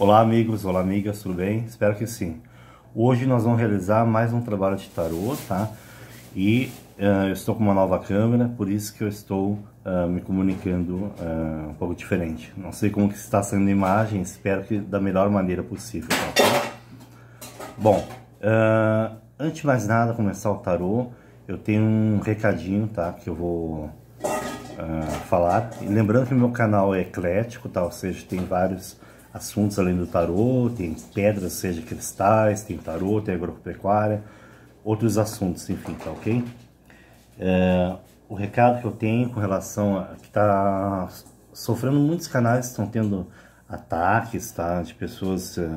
Olá amigos, olá amigas, tudo bem? Espero que sim. Hoje nós vamos realizar mais um trabalho de tarô, tá? E uh, eu estou com uma nova câmera, por isso que eu estou uh, me comunicando uh, um pouco diferente. Não sei como que está saindo a imagem, espero que da melhor maneira possível, tá? Bom, antes de mais nada começar o tarô, eu tenho um recadinho, tá? Que eu vou falar. E lembrando que o meu canal é eclético, tá? Ou seja, tem vários assuntos além do tarô, tem pedras, seja cristais, tem tarô, tem agropecuária, outros assuntos, enfim, tá ok? É, o recado que eu tenho com relação a que está sofrendo muitos canais estão tendo ataques, tá, de pessoas é,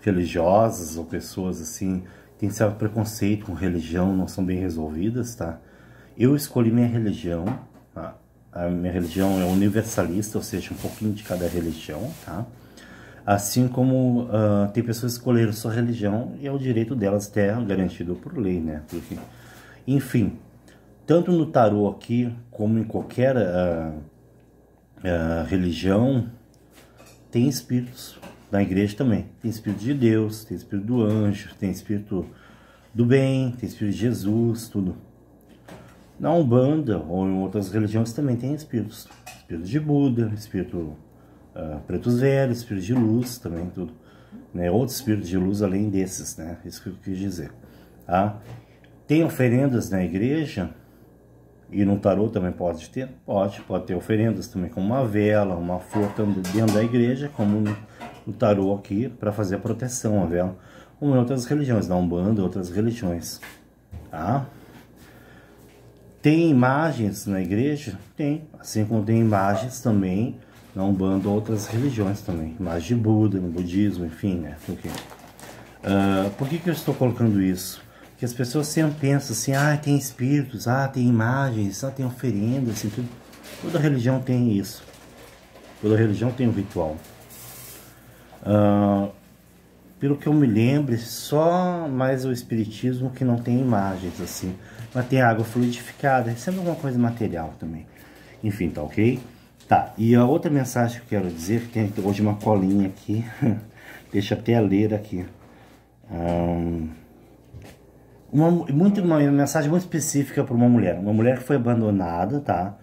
religiosas ou pessoas assim tem certo preconceito com religião, não são bem resolvidas, tá? Eu escolhi minha religião, tá? a minha religião é universalista, ou seja, um pouquinho de cada religião, tá? Assim como uh, tem pessoas que escolheram sua religião e é o direito delas ter garantido por lei, né? Porque, enfim, tanto no tarô aqui como em qualquer uh, uh, religião, tem espíritos. Na igreja também. Tem espírito de Deus, tem espírito do anjo, tem espírito do bem, tem espírito de Jesus, tudo. Na Umbanda ou em outras religiões também tem espíritos. Espírito de Buda, espírito uh, ah, pretos velhos, espíritos de luz também, tudo. Né? Outros espíritos de luz além desses, né? Isso que eu quis dizer. Tá? Tem oferendas na igreja e no tarô também pode ter? Pode, pode ter oferendas também, como uma vela, uma flor dentro da igreja, como no, tarô aqui, para fazer a proteção, a vela. Como em outras religiões, na Umbanda, outras religiões. Tá? Tem imagens na igreja? Tem. Assim como tem imagens também na Umbanda outras religiões também, mais de Buda, no budismo, enfim, né? Porque, uh, ah, por que, que eu estou colocando isso? Porque as pessoas sempre pensam assim, ah, tem espíritos, ah, tem imagens, ah, tem oferendas, assim, tudo. Toda religião tem isso. Toda religião tem um ritual. Uh, pelo que eu me lembro, só mais o espiritismo que não tem imagens, assim. Mas tem água fluidificada, é sempre alguma coisa material também. Enfim, tá ok? Tá, e a outra mensagem que eu quero dizer, que tem hoje uma colinha aqui, deixa até ler aqui. Um, uma, muito, uma mensagem muito específica para uma mulher. Uma mulher que foi abandonada, tá?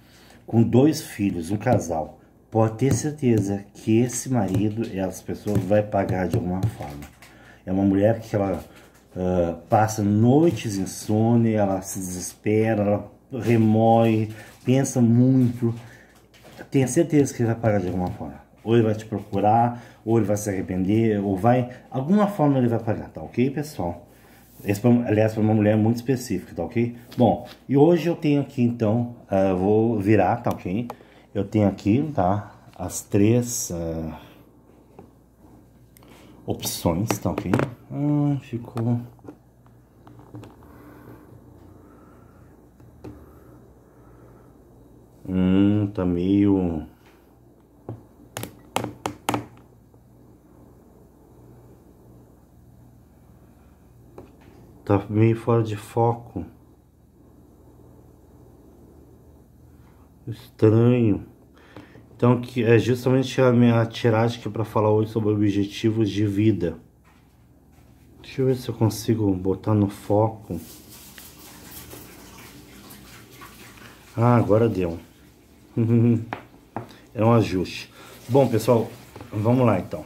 Com dois filhos, um casal. Pode ter certeza que esse marido e as pessoas vai pagar de alguma forma. É uma mulher que ela uh, passa noites insônia, ela se desespera, ela remoe, pensa muito tenha certeza que ele vai pagar de alguma forma. Ou ele vai te procurar, ou ele vai se arrepender, ou vai. Alguma forma ele vai pagar, tá ok, pessoal? Esse, aliás, para uma mulher é muito específica, tá ok? Bom, e hoje eu tenho aqui então, uh, vou virar, tá ok? Eu tenho aqui, tá? As três uh, opções, tá ok? Ah, ficou. Hum tá meio... Tá meio fora de foco. Estranho. Então que é justamente a minha tiragem que é para falar hoje sobre objetivos de vida. Deixa eu ver se eu consigo botar no foco. Ah, agora deu. é um ajuste. Bom, pessoal, vamos lá então.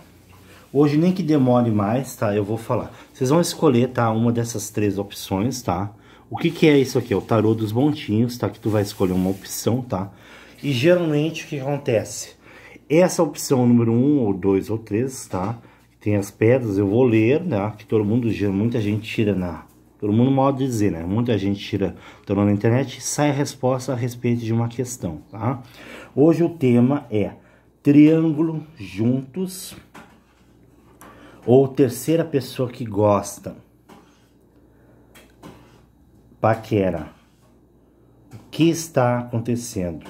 Hoje, nem que demore mais, tá? Eu vou falar. Vocês vão escolher, tá? Uma dessas três opções, tá? O que que é isso aqui? É o tarô dos montinhos, tá? Que tu vai escolher uma opção, tá? E geralmente, o que acontece? Essa opção número um, ou dois, ou três, tá? Tem as pedras, eu vou ler, né? Que todo mundo, muita gente tira na pelo mundo modo de dizer, né? Muita gente tira tornou na internet e sai a resposta a respeito de uma questão, tá? Hoje o tema é triângulo juntos ou terceira pessoa que gosta. Paquera. O que está acontecendo?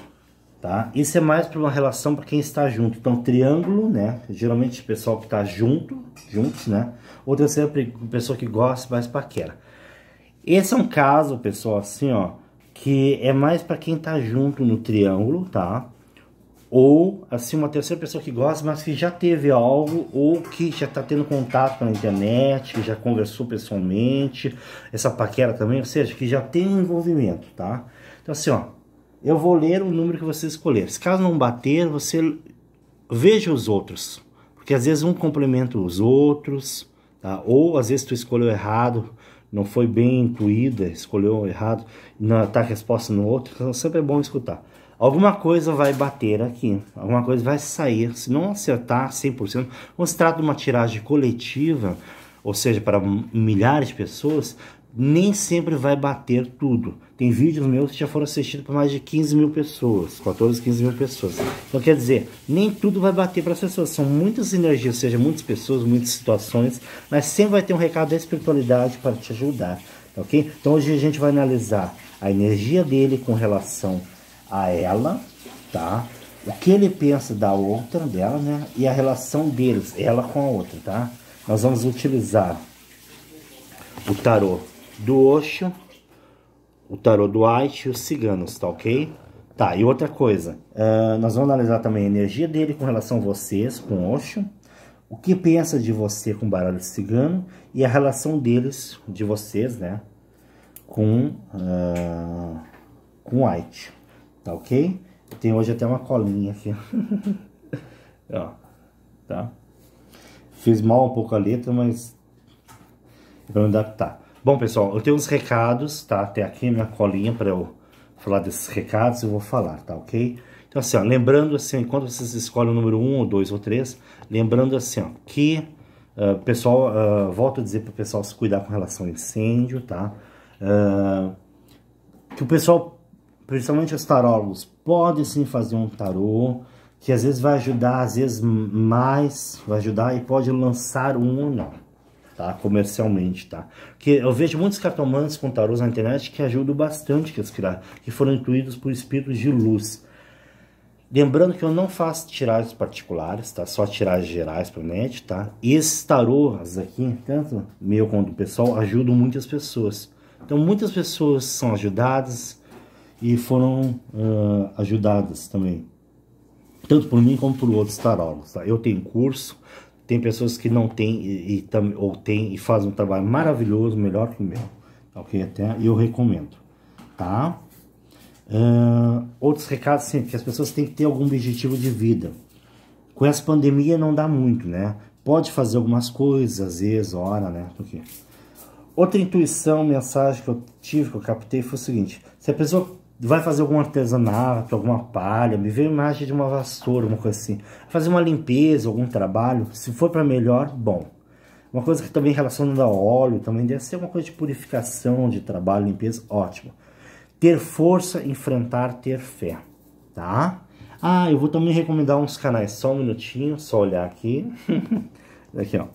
Tá? Isso é mais para uma relação para quem está junto. Então, triângulo, né? Geralmente o pessoal que está junto, juntos, né? Ou terceira pessoa que gosta mais paquera. Esse é um caso, pessoal, assim, ó, que é mais para quem tá junto no triângulo, tá? Ou, assim, uma terceira pessoa que gosta, mas que já teve algo, ou que já tá tendo contato pela internet, que já conversou pessoalmente, essa paquera também, ou seja, que já tem envolvimento, tá? Então, assim, ó, eu vou ler o número que você escolher. Se caso não bater, você veja os outros, porque às vezes um complementa os outros, tá? Ou às vezes tu escolheu errado, não foi bem incluída, escolheu errado, não tá a resposta no outro, então sempre é bom escutar. Alguma coisa vai bater aqui, alguma coisa vai sair, se não acertar 100%, quando se trata de uma tiragem coletiva, ou seja, para milhares de pessoas, nem sempre vai bater tudo. Tem vídeos meus que já foram assistidos por mais de 15 mil pessoas, 14, 15 mil pessoas. Então quer dizer, nem tudo vai bater para as pessoas. São muitas energias, ou seja, muitas pessoas, muitas situações, mas sempre vai ter um recado da espiritualidade para te ajudar, tá ok? Então hoje a gente vai analisar a energia dele com relação a ela, tá? O que ele pensa da outra dela, né? E a relação deles, ela com a outra, tá? Nós vamos utilizar o tarot do Osho, o tarô do White, e os ciganos, tá ok? Tá, e outra coisa, uh, nós vamos analisar também a energia dele com relação a vocês, com Osho, o que pensa de você com o baralho cigano e a relação deles, de vocês, né, com, uh, com White, tá ok? Tem hoje até uma colinha aqui, ó, tá? Fiz mal um pouco a letra, mas vamos é adaptar. Bom, pessoal, eu tenho uns recados, tá? Até aqui minha colinha para eu falar desses recados, eu vou falar, tá ok? Então, assim, ó, lembrando, assim, enquanto vocês escolhem o número 1, um, ou 2, ou 3, lembrando, assim, ó, que, uh, pessoal, uh, volto a dizer pro pessoal se cuidar com relação ao incêndio, tá? Uh, que o pessoal, principalmente os tarólogos, pode sim fazer um tarô, que às vezes vai ajudar, às vezes mais, vai ajudar e pode lançar um ou não, tá? Comercialmente, tá? Porque eu vejo muitos cartomantes com tarôs na internet que ajudam bastante que, criar, que foram incluídos por espíritos de luz. Lembrando que eu não faço tiragens particulares, tá? Só tiragens gerais para net, tá? E esses tarôs aqui, tanto meu quanto o pessoal, ajudam muitas pessoas. Então muitas pessoas são ajudadas e foram uh, ajudadas também. Tanto por mim como por outros tarólogos, tá? Eu tenho curso, tem pessoas que não têm e, e ou têm e fazem um trabalho maravilhoso, melhor que o meu. Tá ok? Até eu recomendo. Tá? Uh, outros recados sempre, que as pessoas têm que ter algum objetivo de vida. Com essa pandemia não dá muito, né? Pode fazer algumas coisas, às vezes, hora, né? Porque... Tá Outra intuição, mensagem que eu tive, que eu captei, foi o seguinte. Se a pessoa vai fazer algum artesanato, alguma palha, me veio imagem de uma vassoura, uma coisa assim. Fazer uma limpeza, algum trabalho, se for para melhor, bom. Uma coisa que também relacionada a óleo, também deve ser uma coisa de purificação, de trabalho, limpeza, ótimo. Ter força, enfrentar, ter fé, tá? Ah, eu vou também recomendar uns canais, só um minutinho, só olhar aqui. aqui, ó.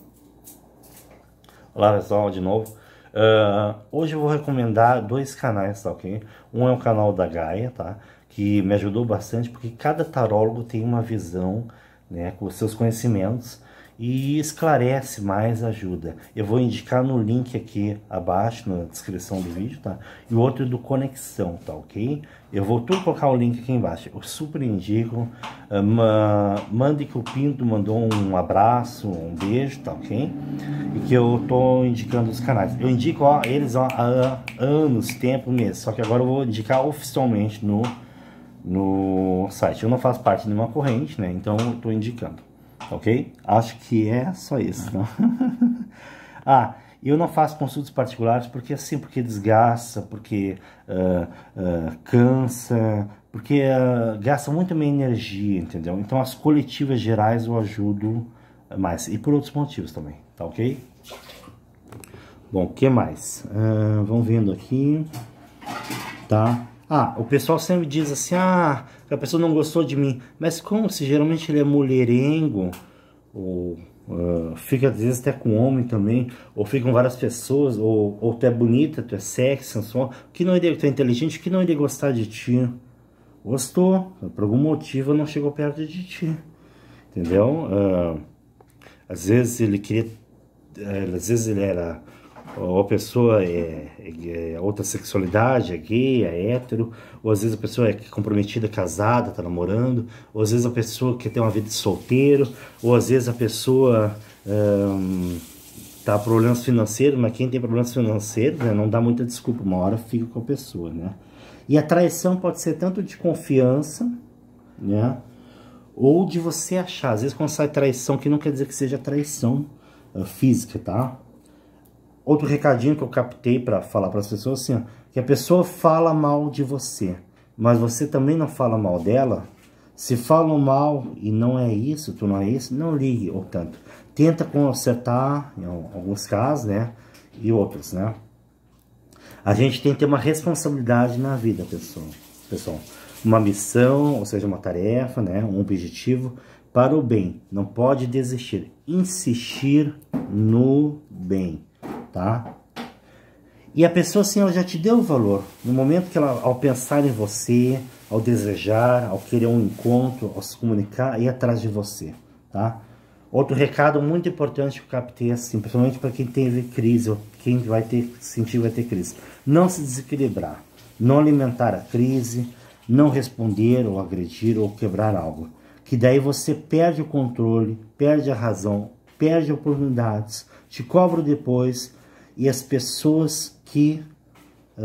Olá, pessoal, de novo. Uh, hoje eu vou recomendar dois canais, tá ok? Um é o canal da Gaia, tá? Que me ajudou bastante porque cada tarólogo tem uma visão, né? Com seus conhecimentos e esclarece mais, ajuda. Eu vou indicar no link aqui abaixo, na descrição do vídeo, tá? E o outro do Conexão, tá ok? Eu vou tudo colocar o link aqui embaixo. Eu super indico. Uma... Ah, mande que o Pinto mandou um abraço, um beijo, tá ok? E que eu tô indicando os canais. Eu indico ó, eles ó, há anos, tempo mesmo. Só que agora eu vou indicar oficialmente no, no site. Eu não faço parte de nenhuma corrente, né? Então eu tô indicando ok? Acho que é só isso. Ah. Não. ah, eu não faço consultas particulares porque assim, porque desgasta, porque uh, uh, cansa, porque uh, gasta muito minha energia, entendeu? Então as coletivas gerais eu ajudo mais e por outros motivos também, tá ok? Bom, o que mais? Uh, vão vendo aqui, tá? Ah, o pessoal sempre diz assim, ah, que a pessoa não gostou de mim. Mas como se geralmente ele é mulherengo, ou uh, fica às vezes até com homem também, ou ficam várias pessoas, ou, ou tu é bonita, tu é sexy, sensual, que não iria, tu é inteligente, que não iria gostar de ti. Gostou, por algum motivo não chegou perto de ti. Entendeu? Uh, às vezes ele queria. Eh, às vezes ele era ou a pessoa é, é, é outra sexualidade, é gay, é hétero, ou às vezes a pessoa é comprometida, casada, tá namorando, ou às vezes a pessoa quer ter uma vida de solteiro, ou às vezes a pessoa hum, tá problemas financeiros, mas quem tem problemas financeiros né, não dá muita desculpa, uma hora fica com a pessoa, né? E a traição pode ser tanto de confiança, né? Ou de você achar, às vezes quando sai traição, que não quer dizer que seja traição uh, física, tá? Outro recadinho que eu captei para falar para as pessoas assim, ó, que a pessoa fala mal de você, mas você também não fala mal dela. Se falam mal e não é isso, tu não é isso, não ligue, ou tanto. Tenta consertar, em alguns casos, né? E outros, né? A gente tem que ter uma responsabilidade na vida, pessoal. pessoal. Uma missão, ou seja, uma tarefa, né? um objetivo para o bem. Não pode desistir. Insistir no bem tá? E a pessoa assim, ela já te deu o valor. No momento que ela, ao pensar em você, ao desejar, ao querer um encontro, ao se comunicar, ir atrás de você, tá? Outro recado muito importante que eu captei assim, principalmente para quem teve crise, ou quem vai ter, sentir vai ter crise. Não se desequilibrar, não alimentar a crise, não responder ou agredir ou quebrar algo. Que daí você perde o controle, perde a razão, perde oportunidades, te cobra depois e as pessoas que uh,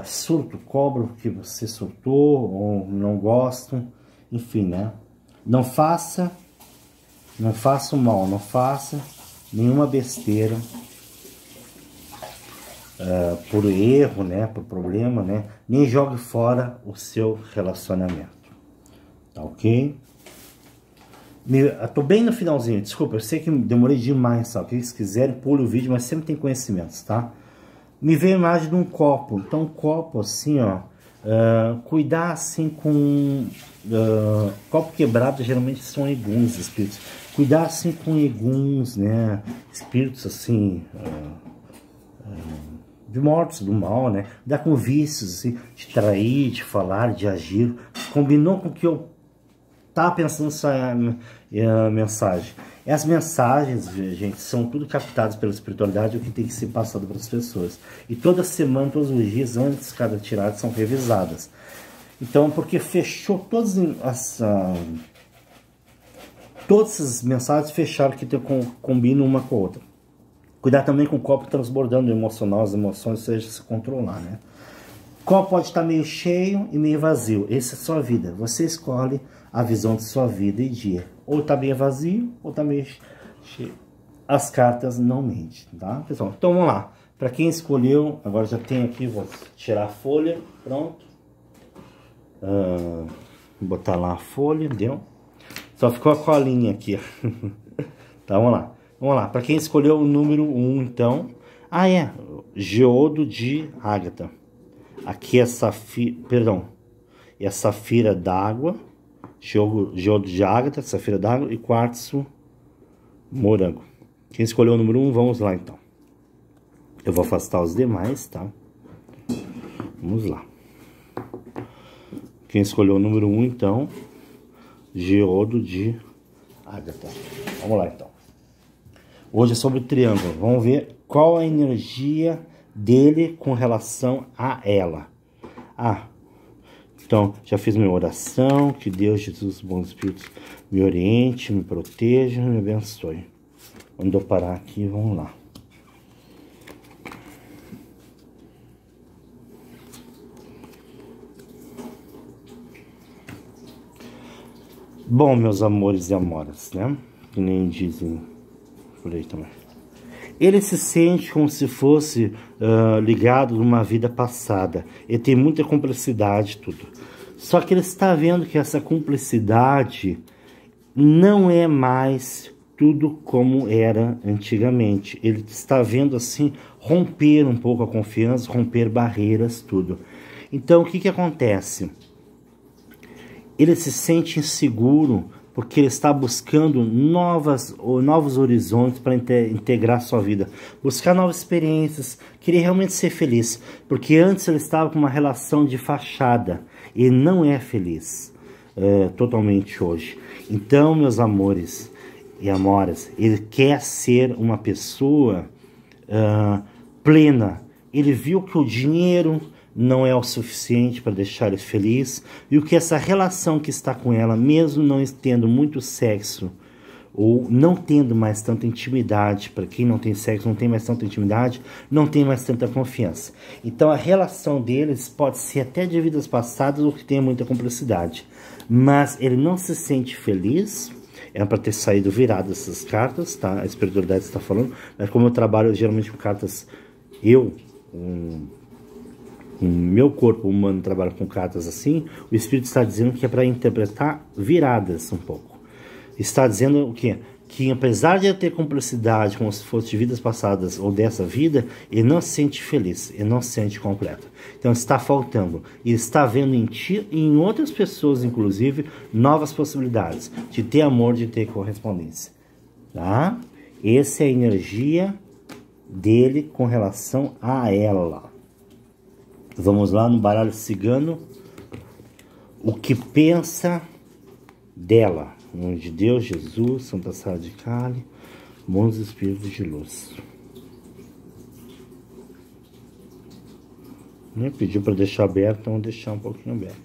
ah, surto, cobram que você surtou ou não gostam, enfim, né? Não faça, não faça o mal, não faça nenhuma besteira uh, por erro, né? Por problema, né? Nem jogue fora o seu relacionamento, tá ok? Me, tô bem no finalzinho, desculpa, eu sei que demorei demais, só O que vocês quiserem, pule o vídeo, mas sempre tem conhecimentos, tá? Me veio a imagem de um copo, então um copo assim, ó, uh, cuidar assim com... Uh, copo quebrado geralmente são eguns, espíritos. Cuidar assim com eguns, né? Espíritos assim... Uh, de mortos, do mal, né? Cuidar com vícios, assim, de trair, de falar, de agir. Combinou com o que eu tava pensando... Essa, uh, mensagem. E as mensagens, gente, são tudo captadas pela espiritualidade, o que tem que ser passado para as pessoas. E toda semana, todos os dias, antes de cada tirada, são revisadas. Então, porque fechou todas as... Uh, todas as mensagens fecharam que tem, com, combinam uma com a outra. Cuidar também com o copo transbordando emocional, as emoções, seja se controlar, né? copo pode estar meio cheio e meio vazio. Essa é a sua vida. Você escolhe a visão de sua vida e dia. Ou tá meio vazio, ou tá meio cheio. As cartas não mentem, tá, pessoal? Então vamos lá. Para quem escolheu, agora já tem aqui, vou tirar a folha, pronto. Ah, botar lá a folha, deu. Só ficou a colinha aqui. tá, vamos lá. Vamos lá, para quem escolheu o número 1, então. Ah, é, Geodo de Ágata. Aqui é Safira, perdão, é Safira d'Água geodo de ágata, safira d'água e quartzo morango. Quem escolheu o número 1, um, vamos lá então. Eu vou afastar os demais, tá? Vamos lá. Quem escolheu o número 1, um, então, geodo de ágata. Vamos lá então. Hoje é sobre o triângulo. Vamos ver qual a energia dele com relação a ela. Ah, então, já fiz minha oração, que Deus, Jesus, bons espíritos, me oriente, me proteja, me abençoe. Onde eu parar aqui, vamos lá. Bom, meus amores e amoras, né? Que nem dizem por aí também ele se sente como se fosse uh, ligado numa vida passada. Ele tem muita cumplicidade tudo. Só que ele está vendo que essa cumplicidade não é mais tudo como era antigamente. Ele está vendo assim romper um pouco a confiança, romper barreiras, tudo. Então o que, que acontece? Ele se sente inseguro porque ele está buscando novas, novos horizontes para integrar sua vida, buscar novas experiências, querer realmente ser feliz, porque antes ele estava com uma relação de fachada e não é feliz é, totalmente hoje. Então, meus amores e amoras, ele quer ser uma pessoa uh, plena. Ele viu que o dinheiro, não é o suficiente para deixar ele feliz e o que essa relação que está com ela, mesmo não tendo muito sexo ou não tendo mais tanta intimidade, para quem não tem sexo, não tem mais tanta intimidade, não tem mais tanta confiança. Então a relação deles pode ser até de vidas passadas ou que tenha muita complexidade, mas ele não se sente feliz é para ter saído virado essas cartas, tá? A espiritualidade está falando, mas como eu trabalho geralmente com cartas, eu, um o meu corpo humano trabalha com cartas assim, o Espírito está dizendo que é para interpretar viradas um pouco. Está dizendo o quê? Que apesar de ele ter complexidade como se fosse de vidas passadas ou dessa vida, ele não se sente feliz, ele não se sente completo. Então está faltando. E está vendo em ti e em outras pessoas, inclusive, novas possibilidades de ter amor, de ter correspondência. Tá? Essa é a energia dele com relação a ela. Vamos lá no baralho cigano. O que pensa dela? Em nome de Deus, Jesus, Santa Sara de Cali, bons espíritos de luz. Né? Pediu para deixar aberto, então vou deixar um pouquinho aberto.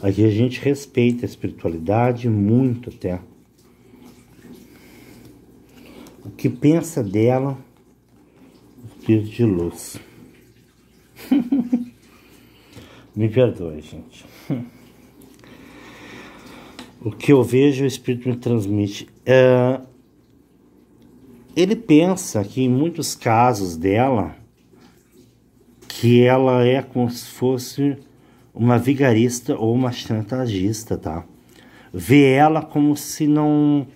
Aqui a gente respeita a espiritualidade muito até o que pensa dela, o de luz. Me perdoe, gente. o que eu vejo, o Espírito me transmite. É... ele pensa que em muitos casos dela, que ela é como se fosse uma vigarista ou uma chantagista, tá? Vê ela como se não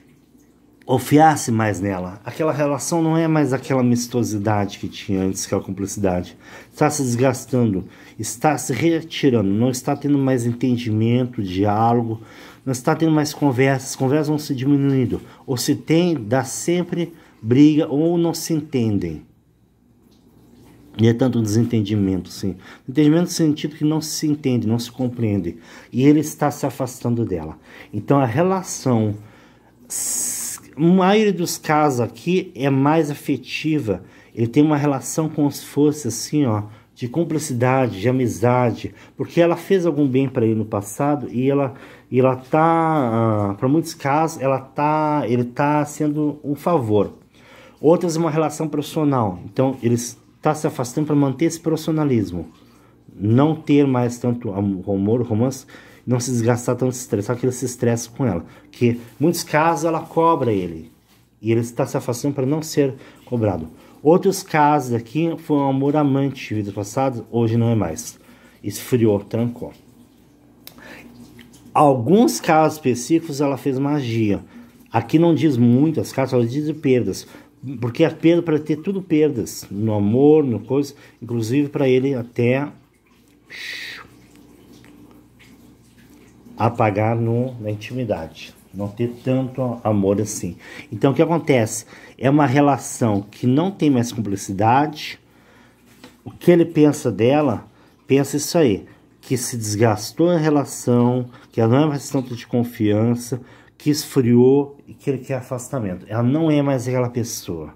ofiasse mais nela. Aquela relação não é mais aquela amistosidade que tinha antes, que é a cumplicidade. Está se desgastando, está se retirando, não está tendo mais entendimento, diálogo, não está tendo mais conversas, conversas vão se diminuindo. Ou se tem, dá sempre briga, ou não se entendem. E é tanto desentendimento, sim. Entendimento no sentido que não se entende, não se compreende. E ele está se afastando dela. Então a relação a maioria dos casos aqui é mais afetiva. Ele tem uma relação como se fosse assim, ó, de cumplicidade, de amizade, porque ela fez algum bem para ele no passado e ela e ela tá, ah, para muitos casos, ela tá, ele tá sendo um favor. Outras é uma relação profissional. Então, ele está se afastando para manter esse profissionalismo. Não ter mais tanto amor, romance não se desgastar tanto, se estressar, que ele se estressa com ela. Porque, muitos casos, ela cobra ele. E ele está se afastando para não ser cobrado. Outros casos aqui foi um amor amante de vidas passadas, hoje não é mais. Esfriou, trancou. Alguns casos específicos ela fez magia. Aqui não diz muito, as cartas só dizem perdas. Porque a é perda para ter tudo perdas. No amor, no coisa. Inclusive para ele até apagar no, na intimidade, não ter tanto amor assim. Então o que acontece? É uma relação que não tem mais cumplicidade. O que ele pensa dela, pensa isso aí, que se desgastou a relação, que ela não é mais tanto de confiança, que esfriou e que ele quer afastamento. Ela não é mais aquela pessoa.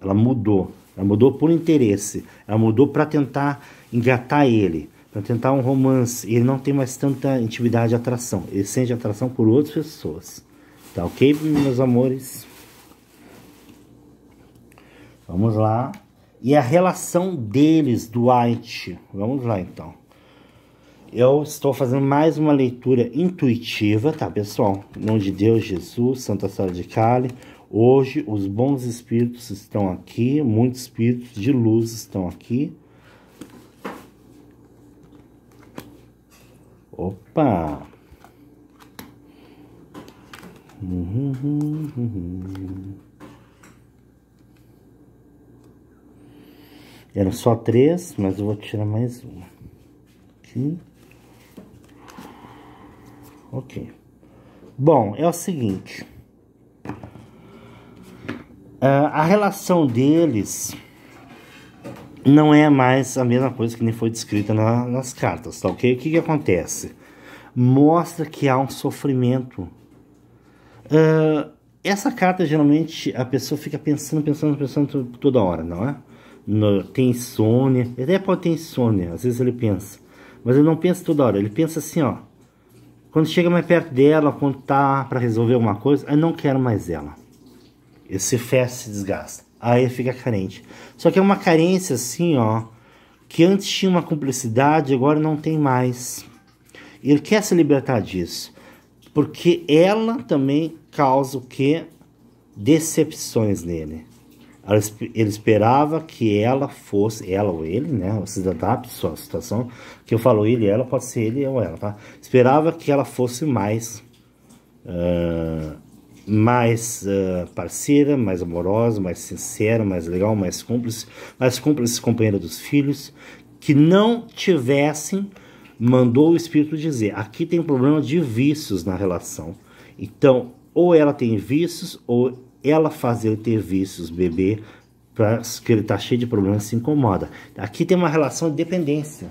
Ela mudou. Ela mudou por interesse. Ela mudou para tentar engatar ele. Para tentar um romance, ele não tem mais tanta intimidade de atração. Ele sente atração por outras pessoas. Tá ok, meus amores? Vamos lá. E a relação deles, do White Vamos lá, então. Eu estou fazendo mais uma leitura intuitiva, tá, pessoal? Em nome de Deus, Jesus, Santa Sara de Cali. Hoje, os bons espíritos estão aqui, muitos espíritos de luz estão aqui Opa! Eram só três, mas eu vou tirar mais uma. Aqui. Ok. Bom, é o seguinte. Ah, a relação deles não é mais a mesma coisa que nem foi descrita na, nas cartas, tá ok? O que, que acontece? Mostra que há um sofrimento. Uh, essa carta, geralmente, a pessoa fica pensando, pensando, pensando toda hora, não é? No, tem insônia, ele até pode ter insônia, às vezes ele pensa. Mas ele não pensa toda hora, ele pensa assim, ó. Quando chega mais perto dela, quando tá para resolver alguma coisa, eu ah, não quero mais ela. Esse fecha se desgasta. Aí fica carente. Só que é uma carência assim, ó, que antes tinha uma cumplicidade, agora não tem mais. ele quer se libertar disso, porque ela também causa o que? Decepções nele. Ele esperava que ela fosse, ela ou ele, né? Você adapta a situação. Que eu falo ele, ela, pode ser ele ou ela, tá? Esperava que ela fosse mais uh, mais uh, parceira, mais amorosa, mais sincera, mais legal, mais cúmplice, mais cúmplice companheira dos filhos, que não tivessem, mandou o espírito dizer: aqui tem um problema de vícios na relação. Então, ou ela tem vícios, ou ela faz ele ter vícios, bebê, para que ele tá cheio de problemas, se incomoda. Aqui tem uma relação de dependência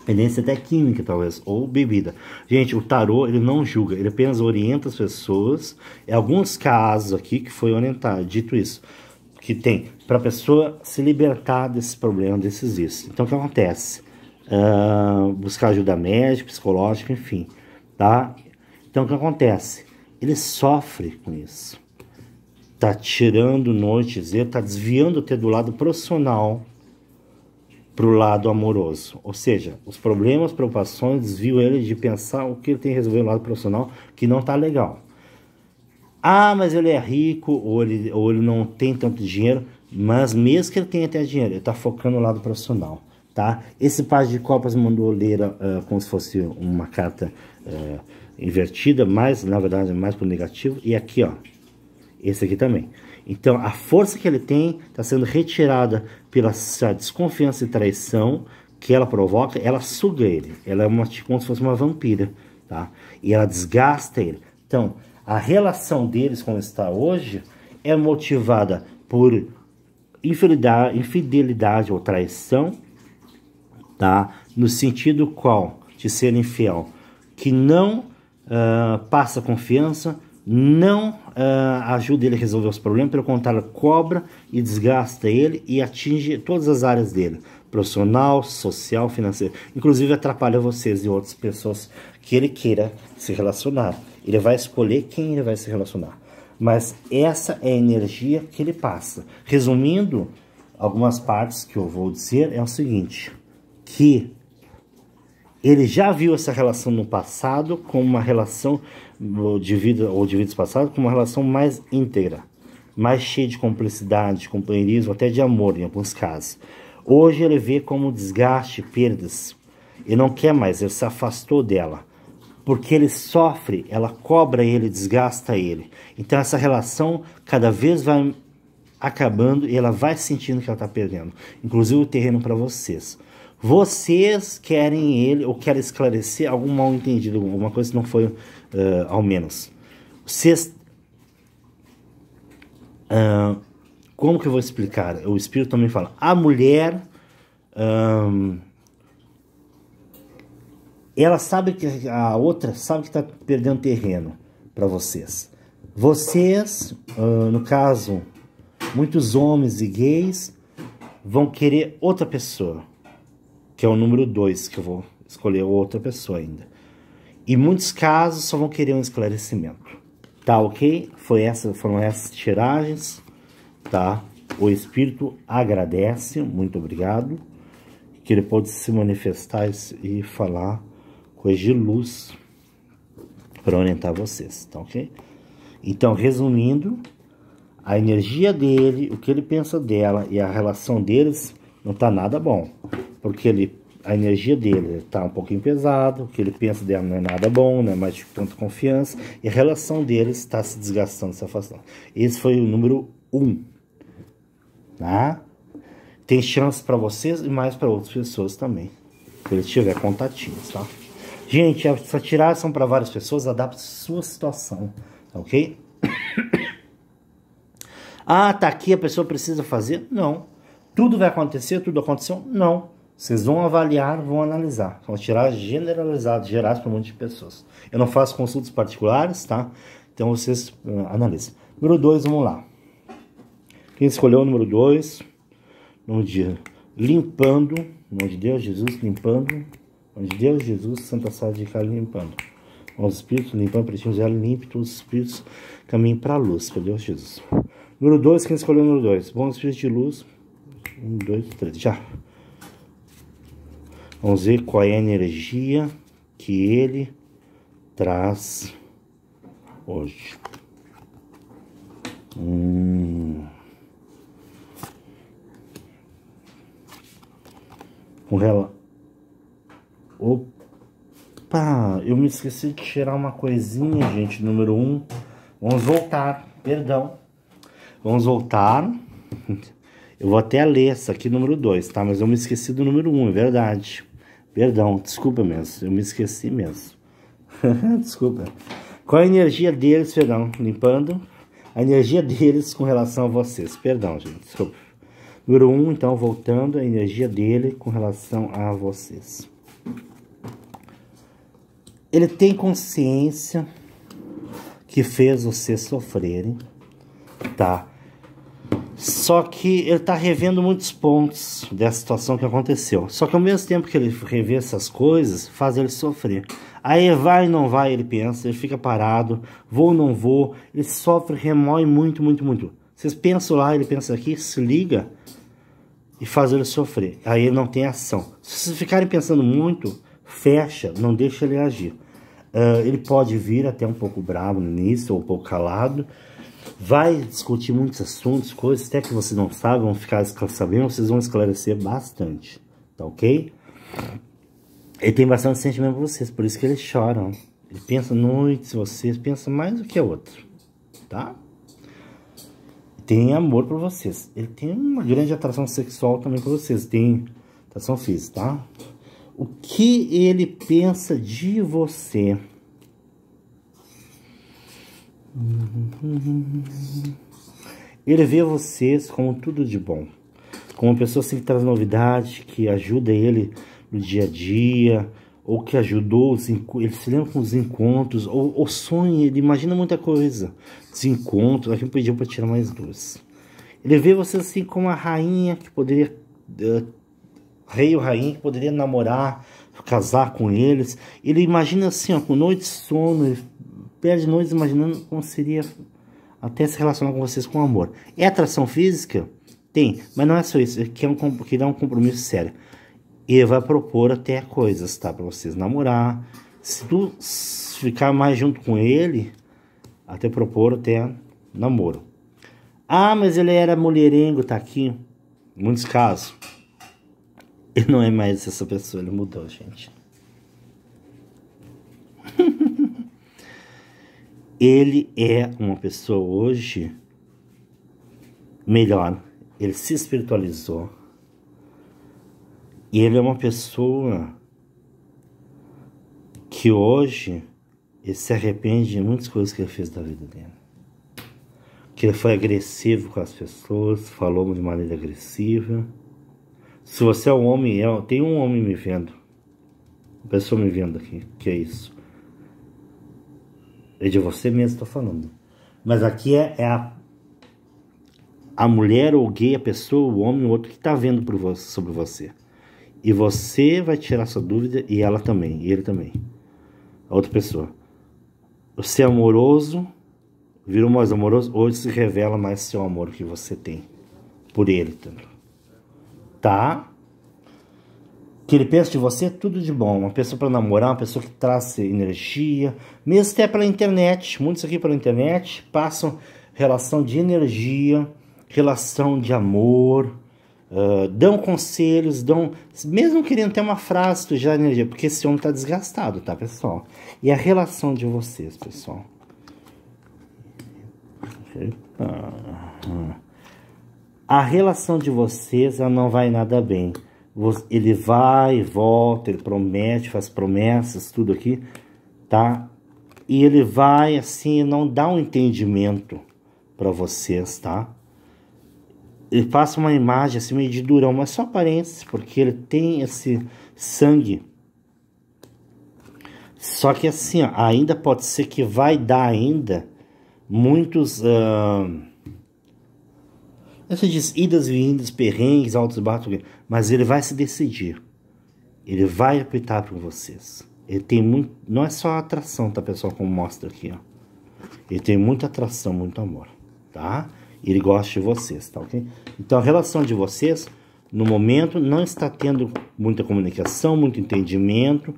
dependência até química, talvez, ou bebida. Gente, o tarô, ele não julga, ele apenas orienta as pessoas. Em alguns casos aqui que foi orientado, dito isso, que tem para a pessoa se libertar desse problema, desses isso. Então, o que acontece? Uh, buscar ajuda médica, psicológica, enfim, tá? Então, o que acontece? Ele sofre com isso. Tá tirando noites, ele tá desviando até do lado profissional para o lado amoroso. Ou seja, os problemas, preocupações desviam ele de pensar o que ele tem que resolver no lado profissional que não está legal. Ah, mas ele é rico ou ele, ou ele não tem tanto dinheiro, mas mesmo que ele tenha até dinheiro, ele está focando no lado profissional. Tá? Esse par de copas mandou ler uh, como se fosse uma carta uh, invertida, mas na verdade mais para o negativo. E aqui, ó, esse aqui também. Então, a força que ele tem está sendo retirada pela desconfiança e traição que ela provoca, ela suga ele. Ela é uma, tipo, como se fosse uma vampira, tá? E ela desgasta ele. Então, a relação deles como está hoje é motivada por infidelidade, infidelidade ou traição, tá? No sentido qual de ser infiel, que não uh, passa confiança, não uh, ajuda ele a resolver os problemas, pelo contrário, cobra e desgasta ele e atinge todas as áreas dele profissional, social, financeiro. Inclusive atrapalha vocês e outras pessoas que ele queira se relacionar. Ele vai escolher quem ele vai se relacionar. Mas essa é a energia que ele passa. Resumindo, algumas partes que eu vou dizer é o seguinte: que ele já viu essa relação no passado como uma relação de vida ou de vidas passadas com uma relação mais inteira, mais cheia de cumplicidade, companheirismo, até de amor em alguns casos. Hoje ele vê como desgaste, perdas. e não quer mais, ele se afastou dela. Porque ele sofre, ela cobra ele, desgasta ele. Então essa relação cada vez vai acabando e ela vai sentindo que ela está perdendo. Inclusive o terreno para vocês. Vocês querem ele, ou querem esclarecer algum mal entendido, alguma coisa que não foi, uh, ao menos. Vocês. Uh, como que eu vou explicar? O Espírito também fala. A mulher. Um, ah, ela sabe que a outra sabe que está perdendo terreno para vocês. Vocês, uh, no caso, muitos homens e gays vão querer outra pessoa que é o número 2, que eu vou escolher outra pessoa ainda. Em muitos casos, só vão querer um esclarecimento. Tá ok? Foi essa, foram essas tiragens, tá? O Espírito agradece, muito obrigado, que ele pode se manifestar e falar coisas de luz para orientar vocês, tá ok? Então, resumindo, a energia dele, o que ele pensa dela e a relação deles não tá nada bom porque ele, a energia dele está um pouquinho pesado, o que ele pensa dela não é nada bom, não é mais de tanta confiança, e a relação deles está se desgastando, se afastando. Esse foi o número um. Tá? Tem chance para vocês e mais para outras pessoas também, se eles tiver contatinhos, tá? Gente, é, essa tirada são para várias pessoas, adapta sua situação, tá ok? ah, tá aqui, a pessoa precisa fazer? Não. Tudo vai acontecer, tudo aconteceu? Não. Vocês vão avaliar, vão analisar. vão tirar generalizado geradas para um monte de pessoas. Eu não faço consultas particulares, tá? Então vocês uh, analisem. Número 2, vamos lá. Quem escolheu o número 2? Nome de limpando. Nome de Deus, Jesus, limpando. Nome de Deus, Jesus, Santa Sá de Cá, limpando. Os espíritos limpando, pretinho zero, limpe todos os espíritos, caminho para a luz, para Deus, Jesus. Número 2, quem escolheu o número 2? Bom, espíritos de luz. Um, dois, três, já. Vamos ver qual é a energia que ele traz hoje. Hum. Com ela. Opa! Eu me esqueci de tirar uma coisinha, gente. Número um. Vamos voltar. Perdão. Vamos voltar. Eu vou até ler essa aqui, número dois, tá? Mas eu me esqueci do número um, é verdade. Perdão, desculpa mesmo, eu me esqueci mesmo. desculpa. Qual a energia deles, perdão, limpando? A energia deles com relação a vocês. Perdão, gente, desculpa. Número 1, um, então, voltando, a energia dele com relação a vocês. Ele tem consciência que fez vocês sofrerem, tá? Só que ele está revendo muitos pontos dessa situação que aconteceu. Só que ao mesmo tempo que ele revê essas coisas, faz ele sofrer. Aí vai e não vai, ele pensa, ele fica parado, vou ou não vou, ele sofre, remói muito, muito, muito. Vocês pensam lá, ele pensa aqui, se liga e faz ele sofrer. Aí ele não tem ação. Se vocês ficarem pensando muito, fecha, não deixa ele agir. Uh, ele pode vir até um pouco bravo no início, ou um pouco calado, vai discutir muitos assuntos, coisas até que vocês não sabem, vão ficar sabendo, vocês vão esclarecer bastante, tá ok? Ele tem bastante sentimento por vocês, por isso que eles choram. Ele pensa noites, vocês pensam mais do que o outro, tá? Tem amor por vocês. Ele tem uma grande atração sexual também por vocês, tem atração física, tá? O que ele pensa de você? Ele vê vocês como tudo de bom, como pessoas que traz novidade, que ajuda ele no dia a dia, ou que ajudou, ele se lembra com os encontros, ou, ou sonha, ele imagina muita coisa. Desencontros, aqui pediu para tirar mais duas. Ele vê vocês assim como a rainha que poderia, uh, rei ou rainha que poderia namorar, casar com eles. Ele imagina assim, ó, com noite de sono, ele perde noites imaginando como seria até se relacionar com vocês com amor. É atração física? Tem, mas não é só isso, que, é um, que dá um compromisso sério. E vai propor até coisas, tá? Pra vocês namorar. Se tu ficar mais junto com ele, até propor até namoro. Ah, mas ele era mulherengo, tá aqui. Em muitos casos. Ele não é mais essa pessoa, ele mudou, gente. ele é uma pessoa hoje melhor, ele se espiritualizou. E ele é uma pessoa que hoje ele se arrepende de muitas coisas que ele fez da vida dele. Que ele foi agressivo com as pessoas, falou de maneira agressiva. Se você é um homem, é, tem um homem me vendo. Uma pessoa me vendo aqui, que é isso. É de você mesmo que estou falando. Mas aqui é, é, a, a mulher ou gay, a pessoa, o homem, o outro que está vendo por você, sobre você. E você vai tirar sua dúvida e ela também, e ele também. A outra pessoa. Você é amoroso, virou mais amoroso, hoje se revela mais seu amor que você tem por ele, Tá? que ele pensa de você é tudo de bom. Uma pessoa para namorar, uma pessoa que traz energia, mesmo até pela internet. Muitos aqui pela internet passam relação de energia, relação de amor, uh, dão conselhos, dão. Mesmo querendo ter uma frase, tu já energia, porque esse homem está desgastado, tá, pessoal? E a relação de vocês, pessoal. A relação de vocês ela não vai nada bem ele vai, volta, ele promete, faz promessas, tudo aqui, tá? E ele vai assim, não dá um entendimento para vocês, tá? Ele passa uma imagem assim meio de durão, mas só aparência, porque ele tem esse sangue. Só que assim, ó, ainda pode ser que vai dar ainda muitos uh, Aí você diz idas e vindas, perrengues, altos e baixos, mas ele vai se decidir. Ele vai apitar por vocês. Ele tem muito, não é só atração, tá pessoal, como mostra aqui, ó. Ele tem muita atração, muito amor, tá? Ele gosta de vocês, tá ok? Então a relação de vocês no momento não está tendo muita comunicação, muito entendimento,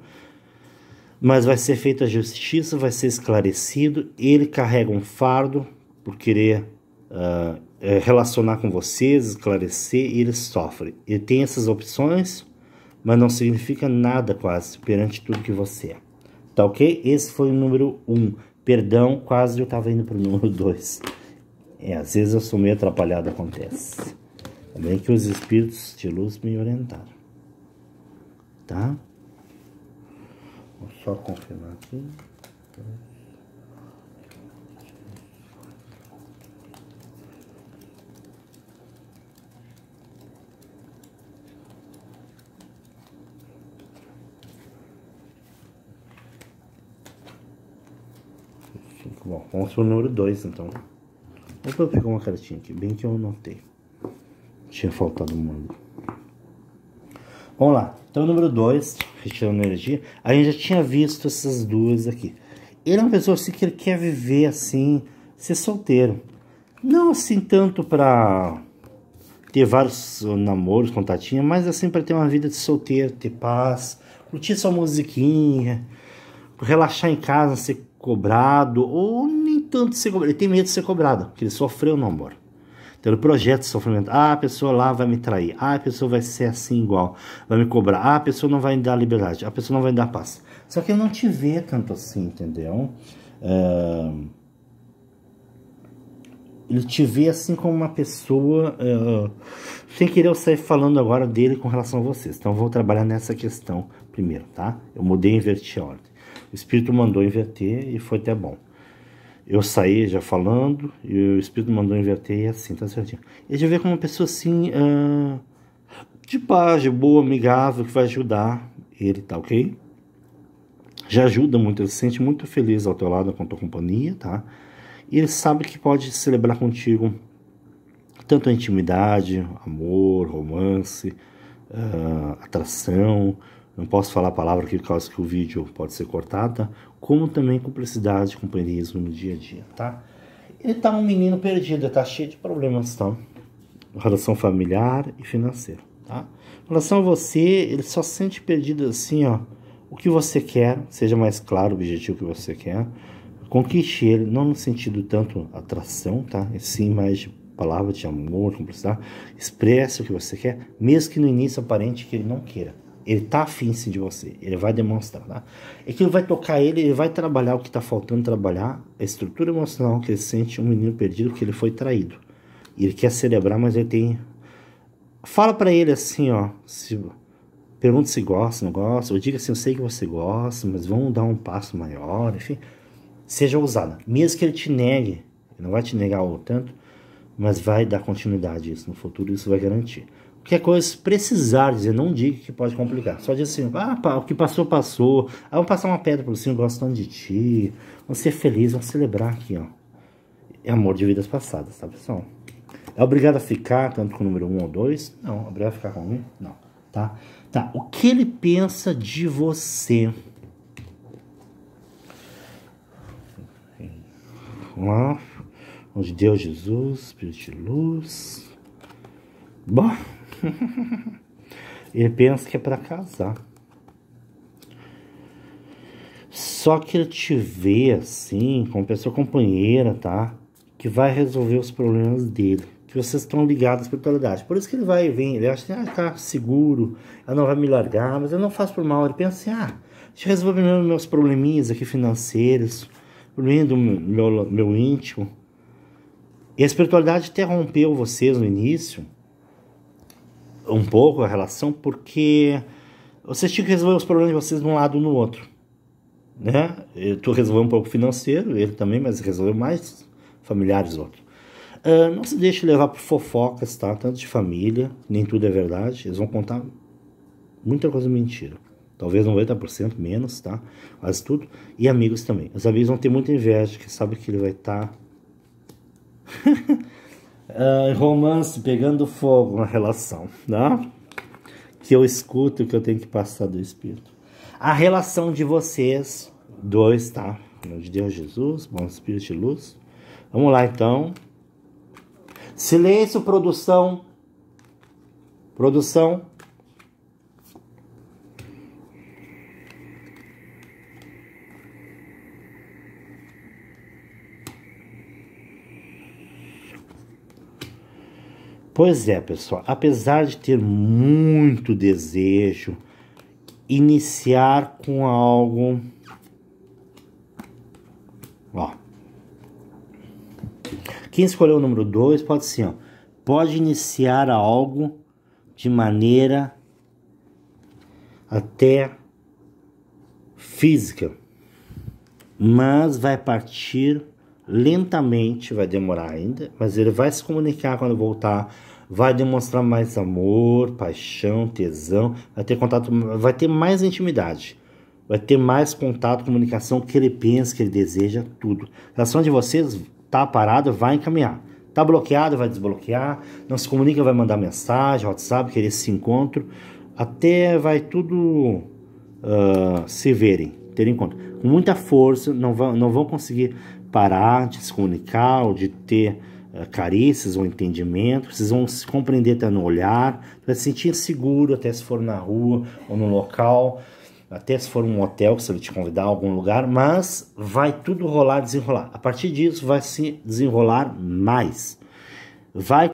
mas vai ser feita a justiça, vai ser esclarecido. Ele carrega um fardo por querer uh, relacionar com vocês, esclarecer, e ele sofre. Ele tem essas opções, mas não significa nada quase perante tudo que você é. Tá ok? Esse foi o número 1. Um. Perdão, quase eu estava indo para o número 2. É, às vezes eu sou meio atrapalhado, acontece. Também que os espíritos de luz me orientaram. Tá? Vou só confirmar aqui. Tá. Bom, vamos pro número 2, então. Opa, pegar uma cartinha aqui, bem que eu notei. Tinha faltado uma. Vamos lá. Então, número 2, retirando energia. A gente já tinha visto essas duas aqui. Ele é uma pessoa assim que ele quer viver assim, ser solteiro. Não assim tanto pra ter vários namoros, contatinhos, mas assim para ter uma vida de solteiro, ter paz, curtir sua musiquinha, relaxar em casa, não ser cobrado, ou nem tanto ser cobrado. Ele tem medo de ser cobrado, porque ele sofreu no amor. Então ele projeta sofrimento. Ah, a pessoa lá vai me trair. Ah, a pessoa vai ser assim igual. Vai me cobrar. Ah, a pessoa não vai me dar liberdade. A pessoa não vai me dar paz. Só que ele não te vê tanto assim, entendeu? É... Ele te vê assim como uma pessoa. É... Sem querer eu sair falando agora dele com relação a vocês. Então eu vou trabalhar nessa questão primeiro, tá? Eu mudei e inverti a ordem. O Espírito mandou inverter e foi até bom. Eu saí já falando e o Espírito mandou inverter e é assim, tá certinho. E já vê como uma pessoa assim, uh, de paz, de boa, amigável, que vai ajudar ele, tá ok? Já ajuda muito, ele se sente muito feliz ao teu lado, com a tua companhia, tá? E ele sabe que pode celebrar contigo tanto a intimidade, amor, romance, uh, atração, não posso falar a palavra por causa que o vídeo pode ser cortado, tá? Como também cumplicidade, companheirismo no dia a dia, tá? Ele tá um menino perdido, tá cheio de problemas, tá? Relação familiar e financeira, tá? Em relação a você, ele só sente perdido assim, ó. O que você quer, seja mais claro o objetivo que você quer. Conquiste ele, não no sentido tanto atração, tá? E sim mais de palavra de amor, cumplicidade. Expresse o que você quer, mesmo que no início aparente que ele não queira ele tá afim sim, de você, ele vai demonstrar, tá? É ele vai tocar ele, ele vai trabalhar o que tá faltando trabalhar, a estrutura emocional que ele sente, um menino perdido porque ele foi traído. ele quer celebrar, mas ele tem... Fala para ele assim, ó, se... pergunta se gosta, não gosta, ou diga assim, eu sei que você gosta, mas vamos dar um passo maior, enfim. Seja ousada, mesmo que ele te negue, ele não vai te negar o tanto, mas vai dar continuidade isso no futuro, isso vai garantir que é coisa precisar dizer, não diga que pode complicar. Só diz assim, ah, pá, o que passou, passou. Ah, vamos passar uma pedra por cima, gostando de ti. Vamos ser felizes, vamos celebrar aqui, ó. É amor de vidas passadas, tá, pessoal? É obrigado a ficar tanto com o número 1 um ou 2? Não. É obrigado a ficar com um? Não. Tá? Tá. O que ele pensa de você? Vamos lá. Onde Deus, Jesus, Espírito de Luz. Bom, ele pensa que é para casar. Só que ele te vê assim, como pessoa companheira, tá? Que vai resolver os problemas dele. Que vocês estão ligados à espiritualidade. Por isso que ele vai e vem. Ele acha que assim, ah, tá seguro, ela não vai me largar, mas eu não faço por mal. Ele pensa assim, ah, deixa eu resolver meus probleminhas aqui financeiros, probleminha do meu, meu íntimo. E a espiritualidade interrompeu rompeu vocês no início um pouco a relação, porque vocês tinham que resolver os problemas de vocês de um lado ou no outro. Né? Tu resolveu um pouco financeiro, ele também, mas resolveu mais familiares outro. Uh, não se deixe levar por fofocas, tá? Tanto de família, nem tudo é verdade. Eles vão contar muita coisa mentira. Talvez 90% menos, tá? Quase tudo. E amigos também. Os amigos vão ter muita inveja, que sabe que ele vai estar... Tá... Ah, romance pegando fogo na relação, né? Que eu escuto que eu tenho que passar do Espírito. A relação de vocês dois, tá? De Deus Jesus, bom Espírito de luz. Vamos lá então. Silêncio, produção. Produção. Pois é, pessoal, apesar de ter muito desejo, iniciar com algo. Ó. Quem escolheu o número 2 pode sim, ó. Pode iniciar algo de maneira até física, mas vai partir lentamente, vai demorar ainda, mas ele vai se comunicar quando voltar, vai demonstrar mais amor, paixão, tesão, vai ter contato, vai ter mais intimidade, vai ter mais contato, comunicação, que ele pensa, que ele deseja, tudo. A relação de vocês tá parada, vai encaminhar. Tá bloqueado, vai desbloquear, não se comunica, vai mandar mensagem, WhatsApp, querer esse encontro, até vai tudo uh, se verem, ter encontro. Com muita força, não vão, não vão conseguir parar de se comunicar ou de ter uh, carícias ou entendimento, vão se compreender até no olhar, vai se sentir seguro até se for na rua ou no local, até se for um hotel que você vai te convidar a algum lugar, mas vai tudo rolar, desenrolar. A partir disso vai se desenrolar mais. Vai